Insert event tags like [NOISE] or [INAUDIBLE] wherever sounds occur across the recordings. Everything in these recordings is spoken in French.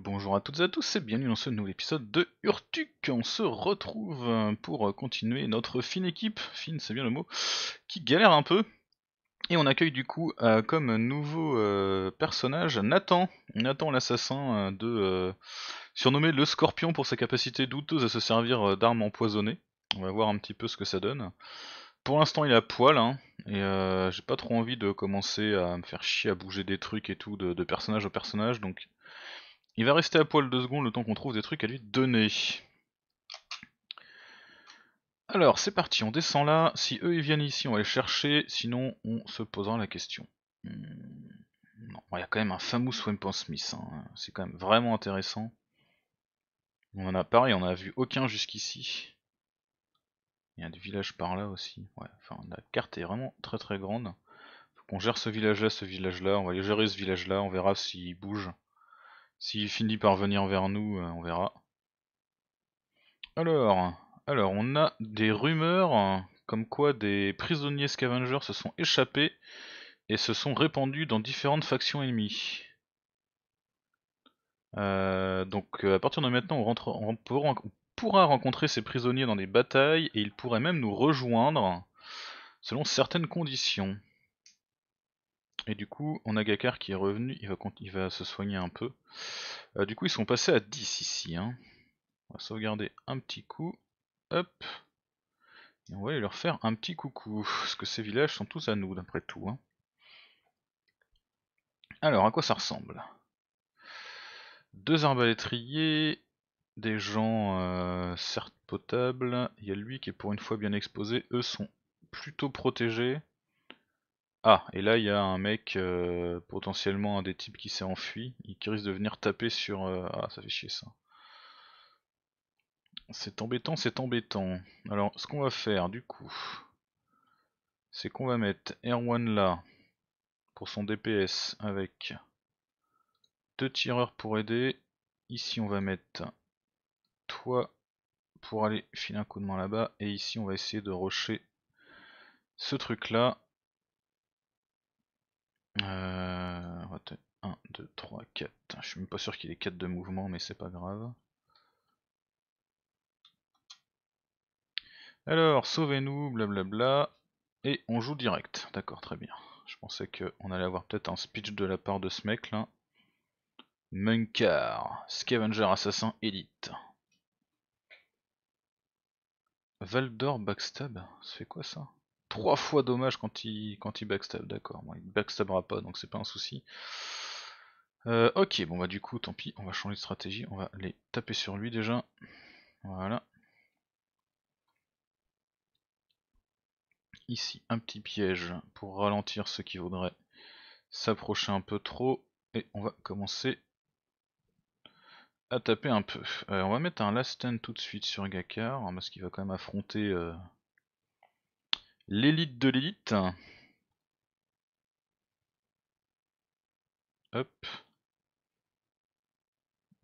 bonjour à toutes et à tous et bienvenue dans ce nouvel épisode de Urtuk On se retrouve euh, pour euh, continuer notre fine équipe, fine c'est bien le mot, qui galère un peu. Et on accueille du coup euh, comme nouveau personnage Nathan, Nathan l'assassin de surnommé le Scorpion pour sa capacité douteuse à se servir d'armes empoisonnées. On va voir un petit peu ce que ça donne. Pour l'instant il a poil, hein, et j'ai pas trop envie de commencer à me faire chier à bouger des trucs et tout de, de personnage au personnage, donc il va rester à poil deux secondes le temps qu'on trouve des trucs à lui donner. Alors, c'est parti, on descend là. Si eux ils viennent ici, on va les chercher. Sinon, on se posera la question. Hmm, non, il y a quand même un fameux Swamp Smith. Hein. C'est quand même vraiment intéressant. On en a pareil, on a vu aucun jusqu'ici. Il y a des villages par là aussi. enfin, la carte est vraiment très très grande. Faut qu'on gère ce village là, ce village là. On va aller gérer ce village là. On verra s'il bouge. S'il finit par venir vers nous, euh, on verra. Alors, alors, on a des rumeurs comme quoi des prisonniers scavengers se sont échappés et se sont répandus dans différentes factions ennemies. Euh, donc euh, à partir de maintenant, on, rentre, on, pourra, rencontrer ces prisonniers dans des batailles et ils pourraient même nous rejoindre selon certaines conditions. Et du coup, on a Gakar qui est revenu, il va, il va se soigner un peu. Euh, du coup, ils sont passés à 10 ici. Hein. On va sauvegarder un petit coup. Hop. Et on va aller leur faire un petit coucou. Parce que ces villages sont tous à nous, d'après tout. Hein. Alors, à quoi ça ressemble Deux arbalétriers, des gens euh, certes potables. Il y a lui qui est pour une fois bien exposé. Eux sont plutôt protégés. Ah, et là il y a un mec, euh, potentiellement un des types qui s'est enfui, Il qui risque de venir taper sur... Euh, ah, ça fait chier ça. C'est embêtant, c'est embêtant. Alors, ce qu'on va faire du coup, c'est qu'on va mettre Erwan là, pour son DPS, avec deux tireurs pour aider. Ici on va mettre toi pour aller filer un coup de main là-bas, et ici on va essayer de rocher ce truc là euh, 1, 2, 3, 4. Je suis même pas sûr qu'il ait 4 de mouvement, mais c'est pas grave. Alors, sauvez-nous, blablabla. Et on joue direct. D'accord, très bien. Je pensais qu'on allait avoir peut-être un speech de la part de ce mec là. Munkar, Scavenger Assassin Elite. Valdor Backstab, c'est quoi ça trois fois dommage quand il, quand il backstab, d'accord. il backstabera pas, donc c'est pas un souci. Euh, ok, bon bah du coup, tant pis, on va changer de stratégie, on va aller taper sur lui déjà. Voilà. Ici, un petit piège pour ralentir ceux qui voudraient s'approcher un peu trop. Et on va commencer à taper un peu. Euh, on va mettre un last stand tout de suite sur Gakar, hein, parce qu'il va quand même affronter... Euh, L'élite de l'élite. Hop.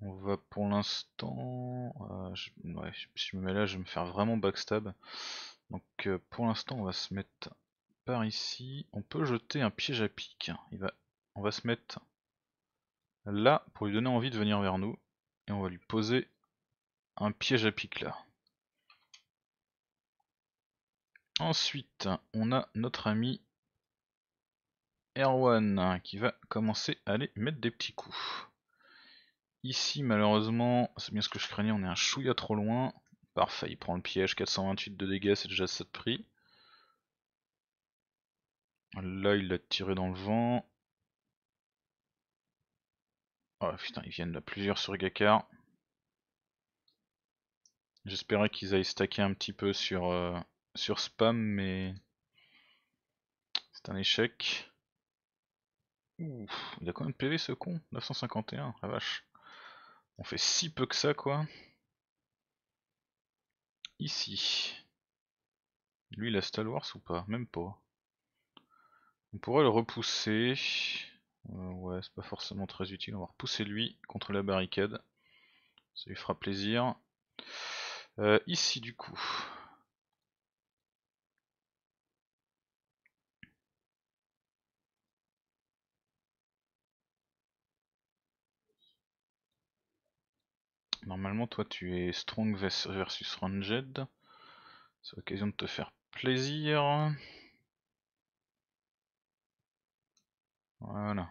On va pour l'instant... Euh, je... ouais, si je me mets là, je vais me faire vraiment backstab. Donc euh, pour l'instant, on va se mettre par ici. On peut jeter un piège à pic. On va se mettre là pour lui donner envie de venir vers nous. Et on va lui poser un piège à pic là. Ensuite, on a notre ami Erwan qui va commencer à aller mettre des petits coups. Ici, malheureusement, c'est bien ce que je craignais, on est un chouïa trop loin. Parfait, il prend le piège, 428 de dégâts, c'est déjà ça de prix. Là, il l'a tiré dans le vent. Oh putain, ils viennent là plusieurs sur Gakar. J'espérais qu'ils aillent stacker un petit peu sur, euh, sur spam, mais c'est un échec. il a quand même PV ce con 951, la vache. On fait si peu que ça, quoi. Ici. Lui, il a Stalwars ou pas Même pas. On pourrait le repousser. Euh, ouais, c'est pas forcément très utile. On va repousser lui contre la barricade. Ça lui fera plaisir. Euh, ici, du coup. Normalement, toi, tu es Strong versus Ranged. C'est l'occasion de te faire plaisir. Voilà.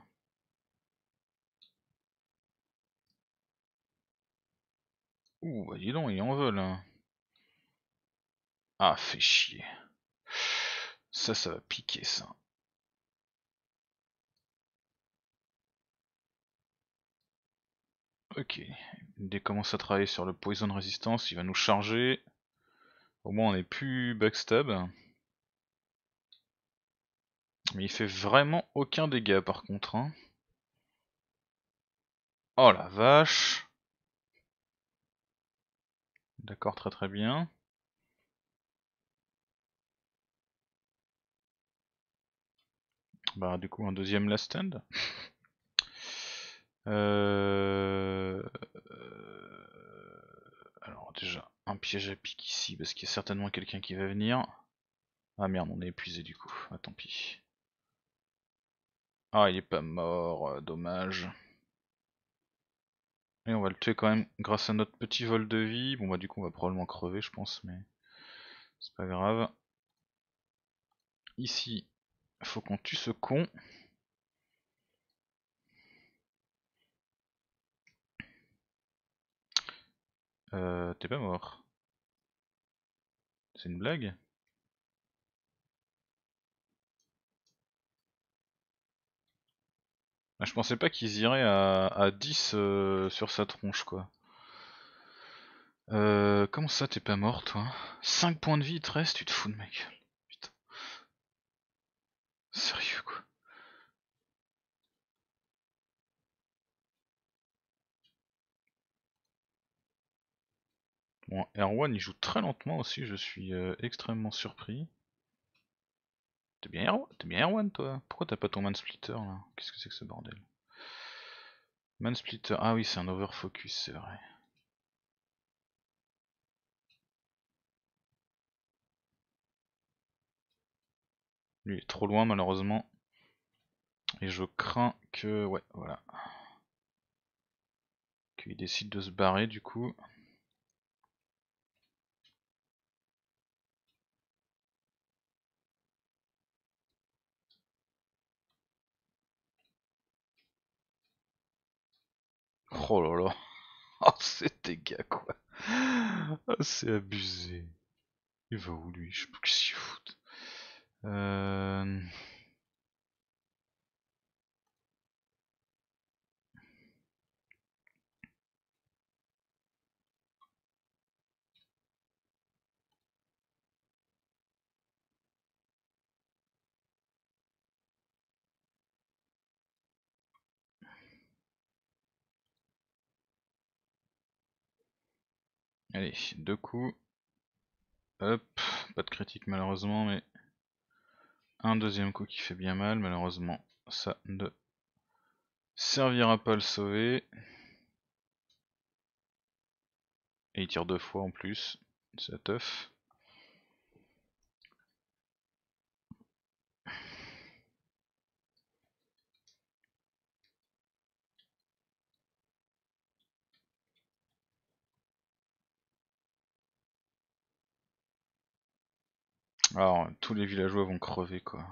Ouh, bah dis donc, ils en veulent. Hein. Ah, fait chier. Ça, ça va piquer, ça. Ok, il commence à travailler sur le poison de résistance, il va nous charger. Au moins on n'est plus backstab. Mais il fait vraiment aucun dégât par contre. Hein. Oh la vache D'accord, très très bien. Bah du coup un deuxième last stand. [LAUGHS] Euh, piège à pique ici parce qu'il y a certainement quelqu'un qui va venir. Ah merde, on est épuisé du coup. Ah tant pis. Ah, il est pas mort, euh, dommage. Et on va le tuer quand même grâce à notre petit vol de vie. Bon bah du coup on va probablement crever je pense, mais c'est pas grave. Ici, faut qu'on tue ce con. Euh, t'es pas mort. C'est une blague ah, Je pensais pas qu'ils iraient à, 10 euh, sur sa tronche, quoi. Euh, comment ça, t'es pas mort, toi 5 points de vie, il te reste, tu te fous de mec. Putain. Sérieux, quoi. Bon, Erwan il joue très lentement aussi, je suis euh, extrêmement surpris. T'es bien, Erwan, bien toi Pourquoi t'as pas ton man splitter là Qu'est-ce que c'est que ce bordel Man splitter, ah oui c'est un overfocus, c'est vrai. Lui est trop loin malheureusement. Et je crains que... ouais, voilà. Qu'il décide de se barrer du coup. Oh là là. [LAUGHS] Oh, c'est dégâts, quoi. Ah, c'est abusé. Il va où, lui Je sais pas qu'il s'y fout. Euh... Allez, deux coups. Hop, pas de critique malheureusement, mais un deuxième coup qui fait bien mal. Malheureusement, ça ne servira pas à le sauver. Et il tire deux fois en plus, c'est teuf. Alors, tous les villageois vont crever, quoi.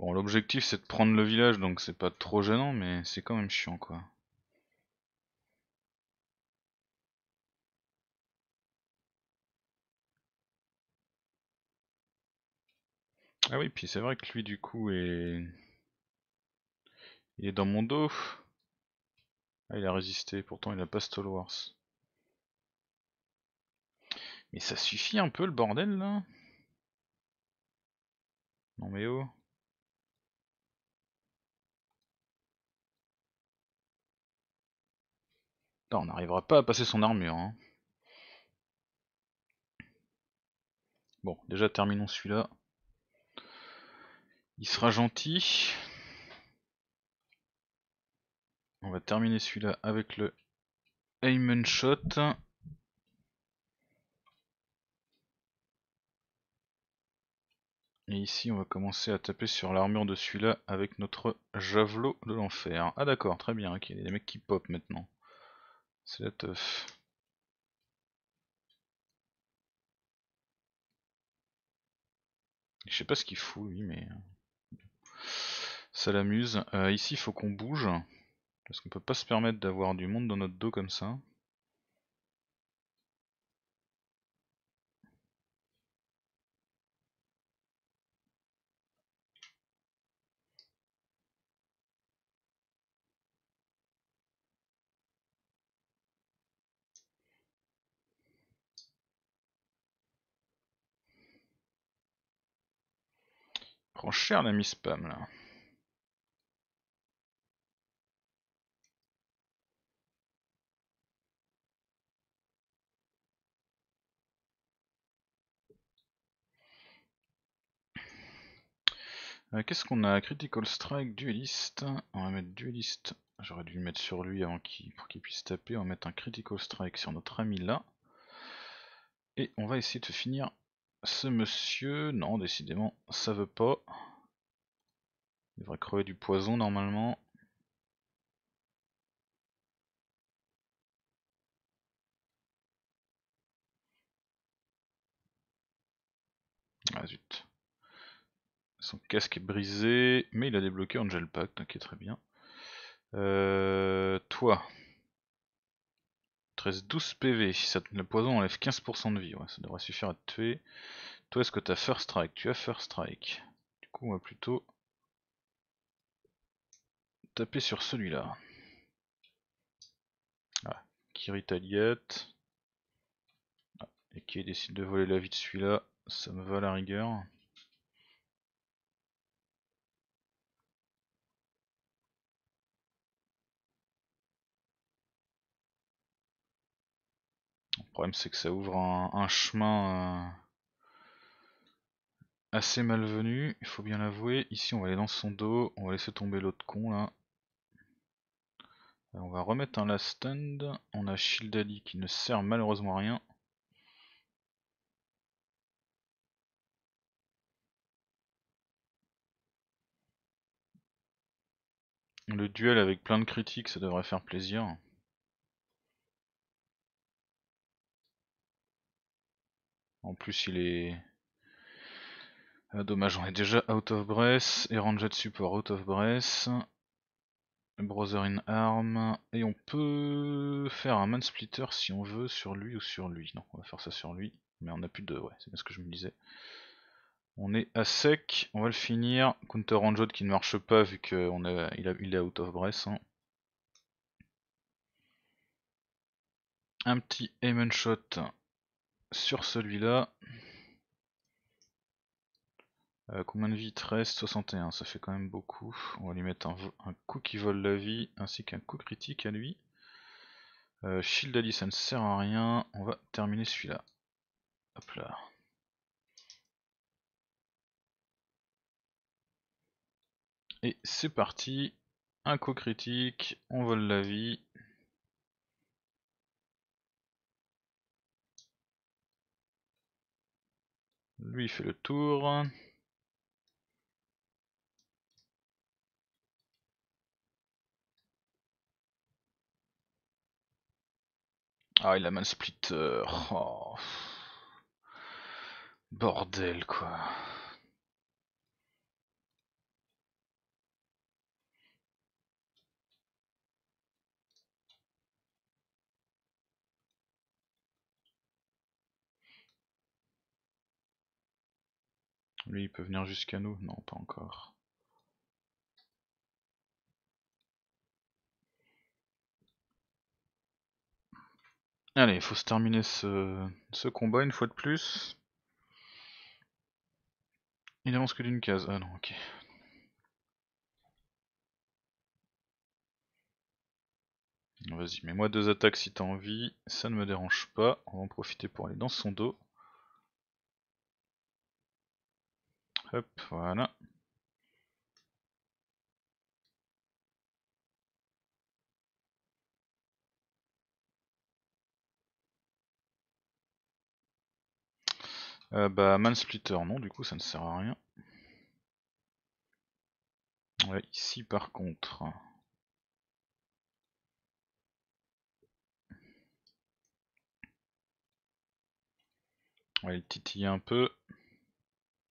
Bon, l'objectif c'est de prendre le village, donc c'est pas trop gênant, mais c'est quand même chiant, quoi. Ah oui, puis c'est vrai que lui, du coup, est... Il est dans mon dos. Ah, il a résisté, pourtant il a pas Wars. Mais ça suffit un peu le bordel, là non mais oh on n'arrivera pas à passer son armure. Hein. Bon, déjà terminons celui-là. Il sera gentil. On va terminer celui-là avec le aimen Shot. Et ici, on va commencer à taper sur l'armure de celui-là avec notre javelot de l'enfer. Ah d'accord, très bien, ok, il y a des mecs qui pop maintenant. C'est la teuf. Je sais pas ce qu'il fout lui, mais euh, ça l'amuse. Euh, ici, il faut qu'on bouge, parce qu'on peut pas se permettre d'avoir du monde dans notre dos comme ça. prend cher l'ami spam là. Euh, qu'est-ce qu'on a Critical Strike, Duelist. On va mettre Duelist. J'aurais dû le mettre sur lui avant qu'il pour qu'il puisse taper. On va mettre un Critical Strike sur notre ami là. Et on va essayer de finir ce monsieur, non décidément, ça veut pas. Il devrait crever du poison normalement. Ah zut. Son casque est brisé, mais il a débloqué Angel Pact. donc très bien. Euh, toi, 13, 12 PV. Ça, le poison enlève 15% de vie. ça devrait suffire à te tuer. Toi, est-ce que as First Strike Tu as First Strike. Du coup, on va plutôt taper sur celui-là. Ah, Kiritaliette. Ah, et qui décide de voler la vie de celui-là, ça me va à la rigueur. problème c'est que ça ouvre un, chemin euh, assez malvenu, il faut bien l'avouer. Ici on va aller dans son dos, on va laisser tomber l'autre con là. Euh, on va remettre un last stand, on a Ali qui ne sert malheureusement à rien. Le duel avec plein de critiques ça devrait faire plaisir. En plus, il est. Ah, dommage, on est déjà out of breath. Et de Support out of breath. Brother in Arm. Et on peut faire un man splitter si on veut sur lui ou sur lui. Non, on va faire ça sur lui. Mais on a plus de. Ouais, c'est bien ce que je me disais. On est à sec, on va le finir. Counter Ranged qui ne marche pas vu qu'il a, il, est out of breath. Hein. Un petit aim and shot sur celui-là. Euh, combien de vie 13 61, ça fait quand même beaucoup. On va lui mettre un, coup qui vole la vie, ainsi qu'un coup critique à lui. Euh, shield Ali, ça ne sert à rien. On va terminer celui-là. Hop là. Et c'est parti. Un coup critique, on vole la vie. Lui, fait le tour. Ah, il a mal splitter. Oh. Bordel, quoi. Lui, il peut venir jusqu'à nous Non, pas encore. Allez, il faut se terminer ce, combat une fois de plus. Il n'avance que d'une case. Ah non, ok. Vas-y, mets-moi deux attaques si t'as envie, ça ne me dérange pas. On va en profiter pour aller dans son dos. Hop, voilà. Euh, man bah, Mansplitter, non, du coup, ça ne sert à rien. Ouais, ici, par contre... On va un peu.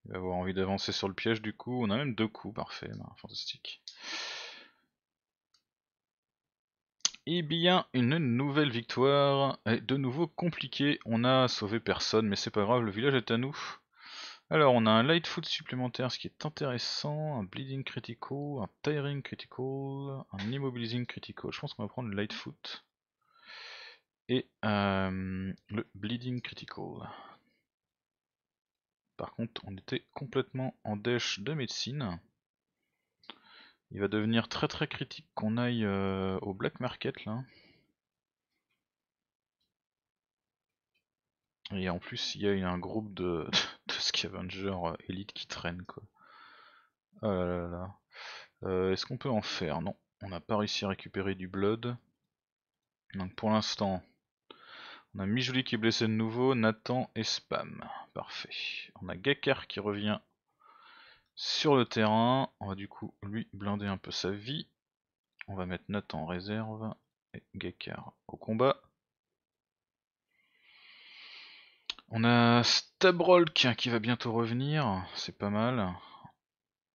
Il va avoir envie d'avancer sur le piège du coup. On a même deux coups, parfait, bah, fantastique. Et eh bien, une nouvelle victoire. Et de nouveau compliqué. On a sauvé personne, mais c'est pas grave, le village est à nous. Alors, on a un light foot supplémentaire, ce qui est intéressant. Un bleeding critical, un tiring critical, un Immobilizing critical. Je pense qu'on va prendre le light foot. Et euh, le bleeding critical. Par contre, on était complètement en dèche de médecine. Il va devenir très très critique qu'on aille euh, au black market là. Et en plus, il y a un groupe de, [LAUGHS] de scavengers euh, élite qui traîne quoi. Oh là là euh, Est-ce qu'on peut en faire Non, on n'a pas réussi à récupérer du blood. Donc pour l'instant, on a Mijuli qui est blessé de nouveau, Nathan et Spam. Parfait. On a Gakar qui revient sur le terrain. On va du coup lui blinder un peu sa vie. On va mettre Nat en réserve et Gakar au combat. On a Stabrolk qui va bientôt revenir, c'est pas mal.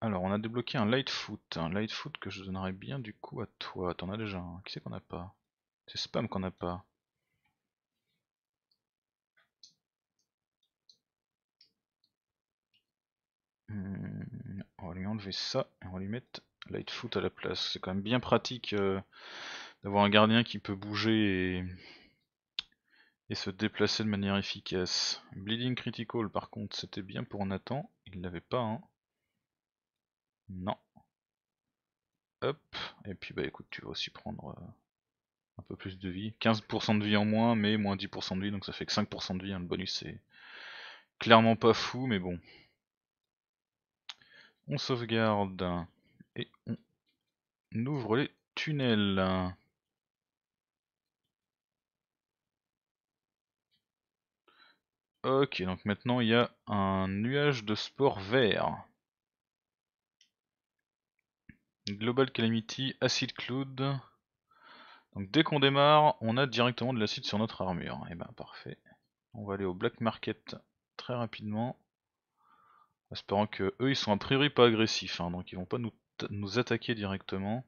Alors on a débloqué un Lightfoot, un Lightfoot que je donnerais bien du coup à toi. T'en as déjà un, qui c'est qu'on n'a pas C'est Spam qu'on n'a pas. on va lui enlever ça et on va lui mettre Lightfoot à la place. C'est quand même bien pratique euh, d'avoir un gardien qui peut bouger et, se déplacer de manière efficace. Bleeding Critical par contre c'était bien pour Nathan, il l'avait pas hein. Non. Hop, et puis bah écoute tu vas aussi prendre euh, un peu plus de vie. 15% de vie en moins mais moins 10% de vie donc ça fait que 5% de vie, hein. le bonus c'est clairement pas fou mais bon. On sauvegarde et on ouvre les tunnels. Ok, donc maintenant il y a un nuage de spores vert Global Calamity, Acid Cloud. Donc dès qu'on démarre, on a directement de l'acide sur notre armure. Et eh ben parfait. On va aller au Black Market très rapidement. Espérant que eux ils sont a priori pas agressifs, hein. donc ils vont pas nous, attaquer directement.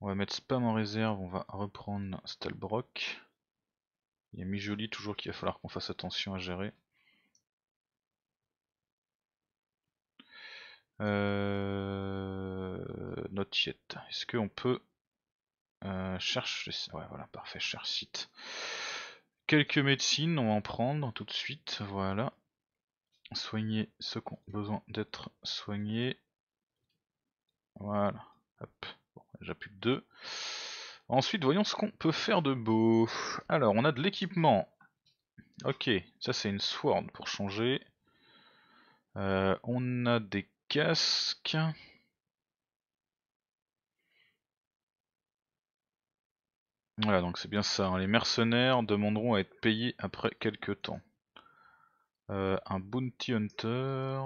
On va mettre spam en réserve, on va reprendre Stalbrock. Il y a Mijoli toujours qu'il va falloir qu'on fasse attention à gérer. Euh, not yet. Est-ce qu'on peut euh, chercher Ouais voilà, parfait, cher site. Quelques médecines, on va en prendre tout de suite, voilà soigner ceux qui ont besoin d'être soignés. Voilà. Hop. Bon, déjà plus deux. Ensuite, voyons ce qu'on peut faire de beau. Alors, on a de l'équipement. Ok, ça c'est une sword pour changer. Euh, on a des casques. Voilà, donc c'est bien ça. Hein. Les mercenaires demanderont à être payés après quelques temps. Euh, un bounty hunter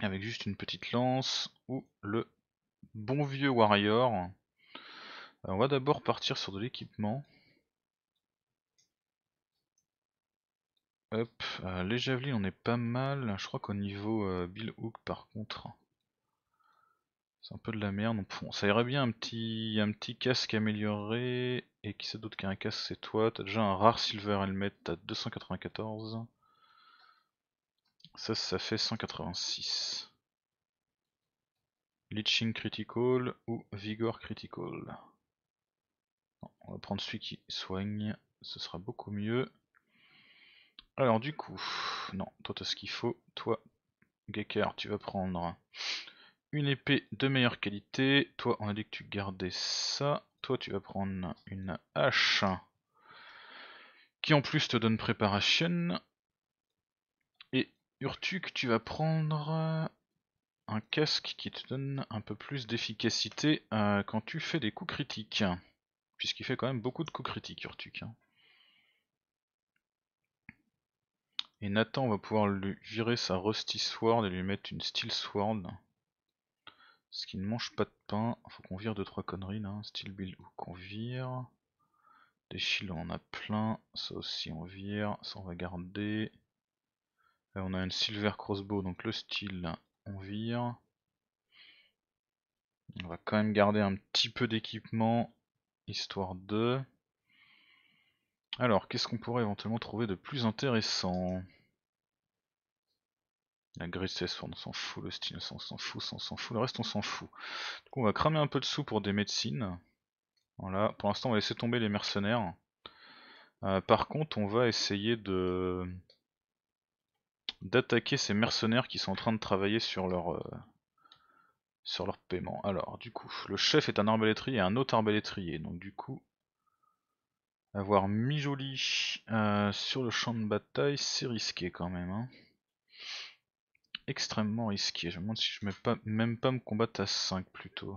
avec juste une petite lance ou le bon vieux warrior. Euh, on va d'abord partir sur de l'équipement. Hop, euh, les javelins on est pas mal, je crois qu'au niveau Bill Hook par contre c'est un peu de la merde, ça irait bien un petit, un petit casque amélioré et qui sait d'autre qu'un casque c'est toi, t'as déjà un rare silver helmet à 294 ça, ça fait 186. Leaching Critical ou Vigor Critical. on va prendre celui qui soigne, ce sera beaucoup mieux. Alors du coup, non, toi t'as ce qu'il faut, toi Gekar tu vas prendre une épée de meilleure qualité, toi on a dit que tu gardais ça, toi tu vas prendre une hache qui en plus te donne préparation, Urtuk, tu vas prendre euh, un casque qui te donne un peu plus d'efficacité euh, quand tu fais des coups critiques. Puisqu'il fait quand même beaucoup de coups critiques, Urtuk. Hein. Et Nathan, on va pouvoir lui virer sa Rusty Sword et lui mettre une Steel Sword. Ce qui ne mange pas de pain. Faut qu'on vire 2-3 conneries là. Hein. Steel Build ou qu'on vire. Des shields, on en a plein. Ça aussi, on vire. Ça, on va garder. Euh, on a une silver crossbow, donc le style, on vire. On va quand même garder un petit peu d'équipement, histoire de... Alors, qu'est-ce qu'on pourrait éventuellement trouver de plus intéressant La graisse on s'en fout, le style, on s'en fout, on s'en fout, le reste, on s'en fout. Donc on va cramer un peu de sous pour des médecines. Voilà, pour l'instant, on va laisser tomber les mercenaires. Euh, par contre, on va essayer de d'attaquer ces mercenaires qui sont en train de travailler sur leur, euh, sur leur paiement. Alors, du coup, le chef est un arbalétrier et un autre arbalétrier. Donc, du coup, avoir Mijoli euh, sur le champ de bataille, c'est risqué quand même. Hein. Extrêmement risqué. Je me demande si je ne vais pas, même pas me combattre à 5 plutôt.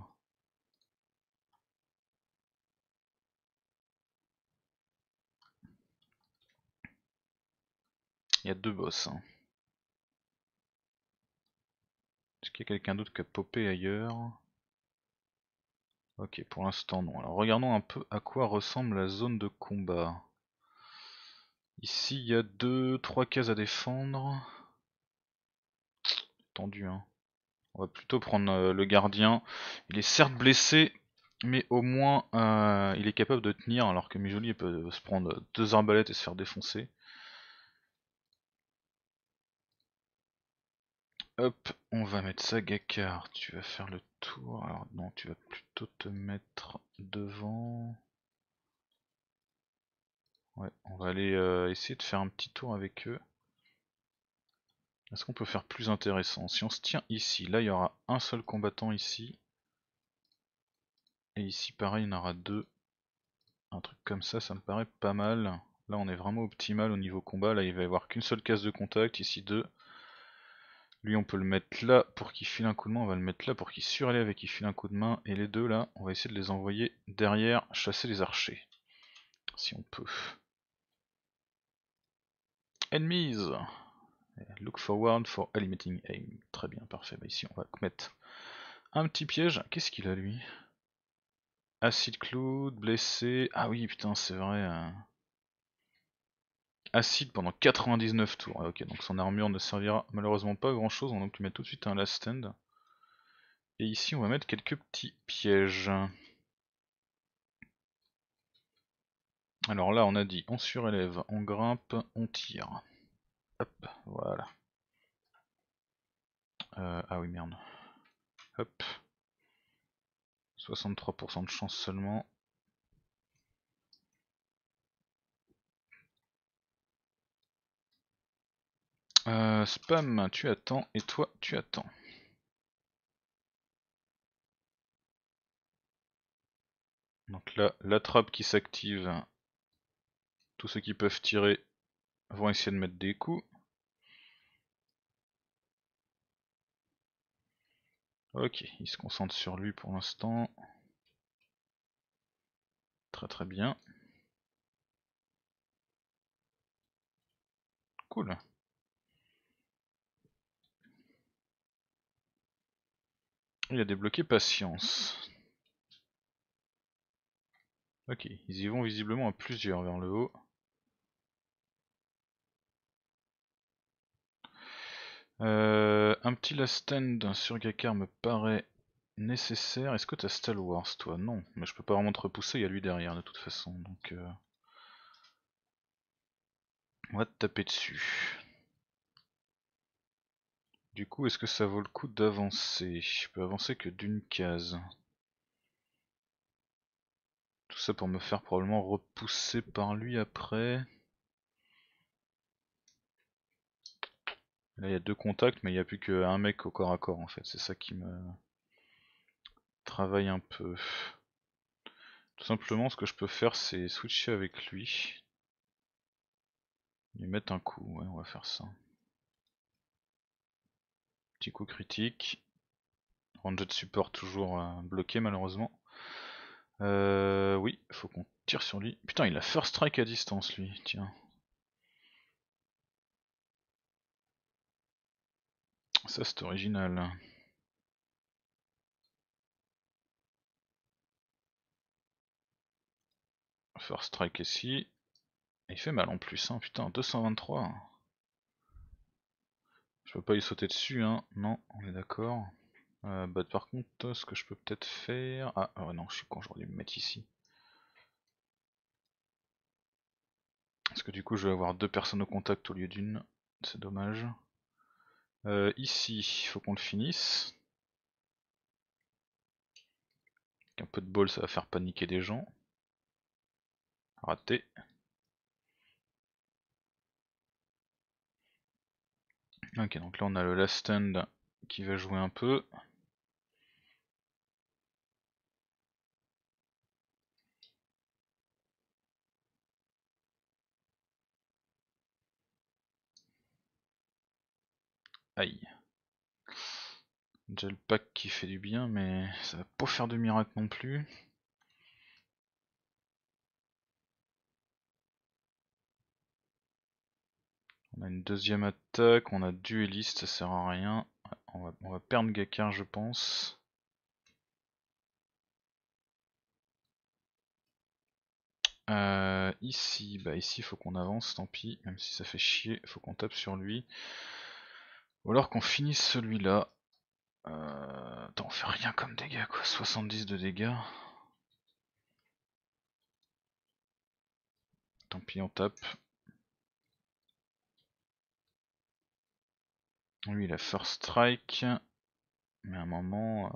Il y a deux boss. Hein. y a quelqu'un d'autre qui a popé ailleurs Ok, pour l'instant non. Alors regardons un peu à quoi ressemble la zone de combat. Ici, il y a 2-3 cases à défendre. Tendu, hein. On va plutôt prendre euh, le gardien. Il est certes blessé, mais au moins euh, il est capable de tenir, alors que Mijoli peut se prendre deux arbalètes et se faire défoncer. Hop, on va mettre ça Gakar. Tu vas faire le tour. Alors non, tu vas plutôt te mettre devant. Ouais, on va aller euh, essayer de faire un petit tour avec eux. Est-ce qu'on peut faire plus intéressant Si on se tient ici, là il y aura un seul combattant ici. Et ici pareil, il y en aura deux. Un truc comme ça, ça me paraît pas mal. Là on est vraiment optimal au niveau combat. Là il va y avoir qu'une seule case de contact, ici deux. Lui, on peut le mettre là pour qu'il file un coup de main. On va le mettre là pour qu'il surélève et qu'il file un coup de main. Et les deux là, on va essayer de les envoyer derrière chasser les archers. Si on peut. Enemies Look forward for eliminating aim. Très bien, parfait. Bah, ici, on va mettre un petit piège. Qu'est-ce qu'il a lui Acid Cloud, blessé. Ah oui, putain, c'est vrai. Euh, acide pendant 99 tours. Ah, ok, donc son armure ne servira malheureusement pas à grand chose, on va donc lui mettre tout de suite un last stand. Et ici on va mettre quelques petits pièges. Alors là on a dit on surélève, on grimpe, on tire. Hop, voilà. Euh, ah oui merde. Hop. 63% de chance seulement. Euh, spam, tu attends et toi tu attends. Donc là, la trappe qui s'active, tous ceux qui peuvent tirer vont essayer de mettre des coups. Ok, il se concentre sur lui pour l'instant. Très très bien. Cool. Il a débloqué patience. Ok, ils y vont visiblement à plusieurs vers le haut. Euh, un petit last stand sur Gakar me paraît nécessaire. Est-ce que t'as as Wars toi Non, mais je peux pas vraiment te repousser, il y a lui derrière de toute façon. Donc euh, On va te taper dessus. Du coup, est-ce que ça vaut le coup d'avancer Je peux avancer que d'une case. Tout ça pour me faire probablement repousser par lui après. Là, il y a deux contacts, mais il n'y a plus qu'un mec au corps à corps en fait. C'est ça qui me travaille un peu. Tout simplement, ce que je peux faire, c'est switcher avec lui. Lui mettre un coup. on va faire ça. Petit coup critique. Ranger de support toujours euh, bloqué malheureusement. Euh, oui, faut qu'on tire sur lui. Putain, il a first strike à distance lui, tiens. Ça c'est original. First strike ici. il fait mal en plus, hein, putain, 223. Je peux pas y sauter dessus, hein. Non, on est d'accord. Euh, bah, par contre, ce que je peux peut-être faire... Ah, ah non, je suis con, j'aurais me mettre ici. Parce que du coup, je vais avoir deux personnes au contact au lieu d'une. C'est dommage. Euh, ici, il faut qu'on le finisse. un peu de bol, ça va faire paniquer des gens. Raté. Ok, donc là on a le last stand qui va jouer un peu. Aïe. J'ai le pack qui fait du bien, mais ça va pas faire de miracle non plus. On a une deuxième attaque, on a dueliste, ça sert à rien. On va, perdre Gakar je pense. Euh, ici, bah ici faut qu'on avance, tant pis, même si ça fait chier, faut qu'on tape sur lui. Ou alors qu'on finisse celui-là. Euh, attends, on fait rien comme dégâts quoi, 70 de dégâts. Tant pis, on tape. Lui il a first strike. Mais à un moment,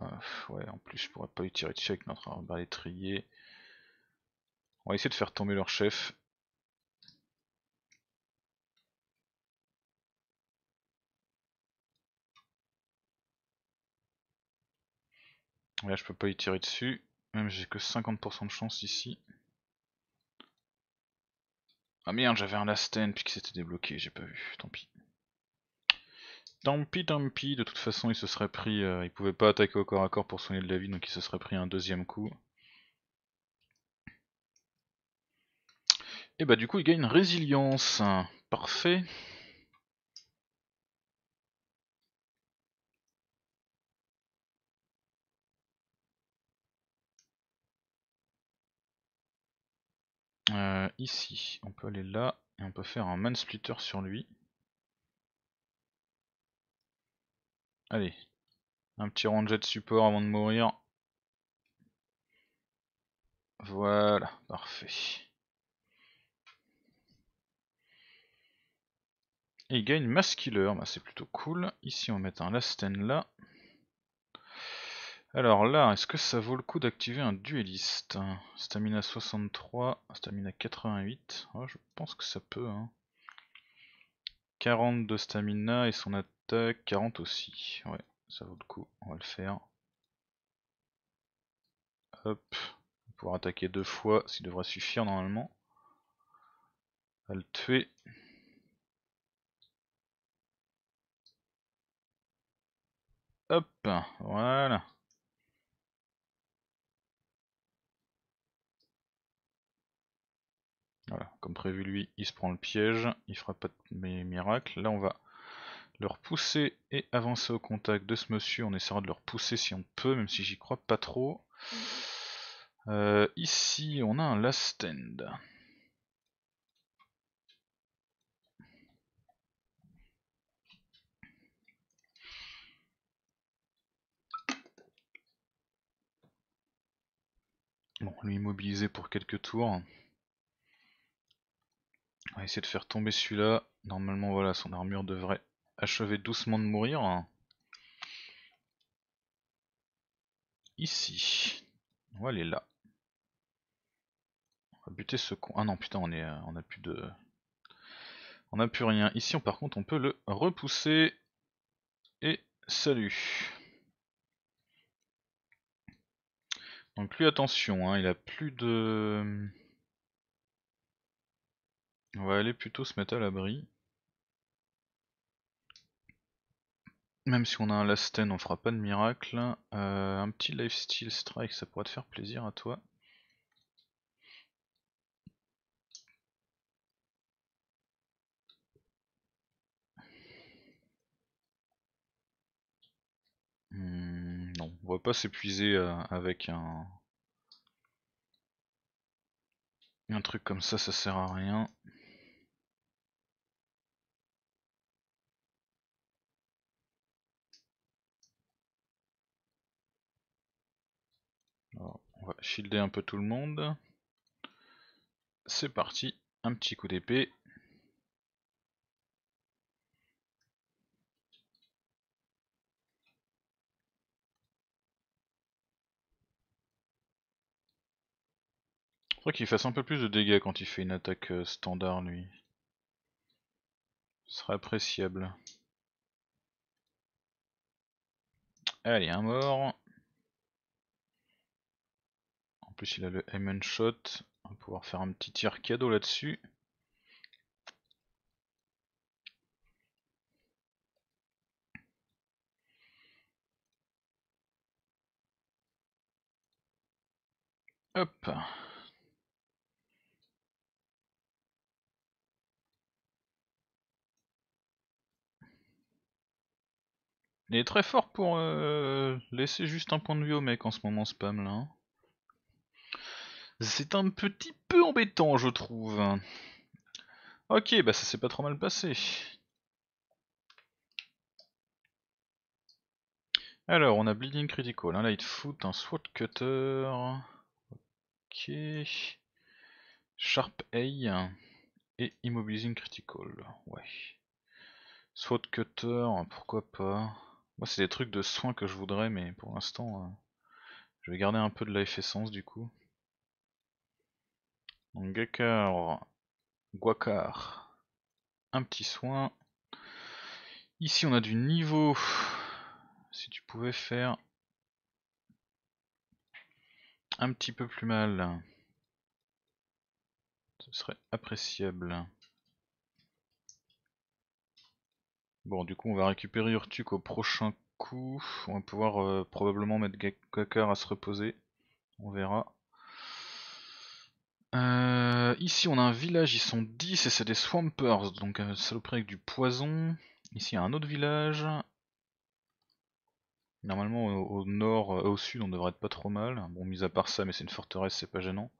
euh, ouais, en plus je pourrais pas lui tirer dessus avec notre arbalétrier On va essayer de faire tomber leur chef. Là je peux pas y tirer dessus, même j'ai que 50% de chance ici. Ah merde j'avais un last stand puis qui s'était débloqué, j'ai pas vu, tant pis. Tant pis, tant pis, de toute façon il se serait pris, euh, il pouvait pas attaquer au corps à corps pour soigner de la vie, donc il se serait pris un deuxième coup. Et bah du coup il gagne résilience, parfait. Euh, ici, on peut aller là et on peut faire un man splitter sur lui. Allez, un petit ranger de support avant de mourir. Voilà, parfait. Et il gagne Mass bah, c'est plutôt cool. Ici on mettre un Lasten là. Alors là, est-ce que ça vaut le coup d'activer un dueliste hein? Stamina 63, stamina 88. Ah, je pense que ça peut. 42 hein. stamina et son attaque 40 aussi. Ouais, ça vaut le coup, on va le faire. Hop, pouvoir attaquer deux fois, ce devrait suffire normalement. À le tuer. Hop, voilà. Voilà, comme prévu lui, il se prend le piège, il fera pas de miracles. Là on va leur pousser et avancer au contact de ce monsieur. On essaiera de leur pousser si on peut, même si j'y crois pas trop. Euh, ici, on a un last stand. Bon, lui immobiliser pour quelques tours. On va essayer de faire tomber celui-là. Normalement, voilà, son armure devrait achever doucement de mourir. Ici. On va aller là. On va buter ce con. Ah non putain on est. Euh, on a plus de. On a plus rien. Ici on, par contre on peut le repousser. Et salut. Donc lui attention, hein, il a plus de... On va aller plutôt se mettre à l'abri. Même si on a un last ten, on fera pas de miracle. Euh, un petit lifestyle strike, ça pourrait te faire plaisir à toi. Hmm, non, on va pas s'épuiser euh, avec un... Un truc comme ça, ça sert à rien. On va shielder un peu tout le monde. C'est parti, un petit coup d'épée. Faudrait qu'il fasse un peu plus de dégâts quand il fait une attaque euh, standard lui. Ce serait appréciable. Allez, un mort il a le aim and shot, on va pouvoir faire un petit tir cadeau là-dessus. Hop Il est très fort pour euh, laisser juste un point de vue au mec en ce moment spam là. Hein. C'est un petit peu embêtant, je trouve. Ok, bah ça s'est pas trop mal passé. Alors, on a Bleeding Critical, un hein, Light un SWAT Cutter. Ok. Sharp A et Immobilizing Critical. Ouais. SWAT Cutter, pourquoi pas. Moi, c'est des trucs de soins que je voudrais, mais pour l'instant, euh, je vais garder un peu de Life Essence du coup. Donc Gakar, Guakar, un petit soin. Ici on a du niveau. Si tu pouvais faire un petit peu plus mal, ce serait appréciable. Bon, du coup, on va récupérer Urtuk au prochain coup. On va pouvoir euh, probablement mettre Gakar à se reposer. On verra. Euh, ici on a un village, ils sont 10 et c'est des Swampers, donc un euh, saloperie avec du poison. Ici il y a un autre village. Normalement au, nord, euh, au sud on devrait être pas trop mal. Bon mis à part ça mais c'est une forteresse, c'est pas gênant.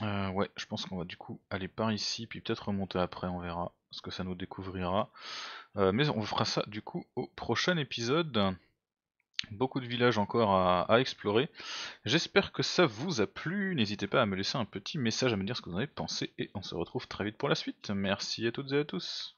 ouais, je pense qu'on va du coup aller par ici, puis peut-être remonter après, on verra ce que ça nous découvrira. mais on fera ça du coup au prochain épisode. Beaucoup de villages encore à, explorer. J'espère que ça vous a plu. N'hésitez pas à me laisser un petit message, à me dire ce que vous en avez pensé. Et on se retrouve très vite pour la suite. Merci à toutes et à tous.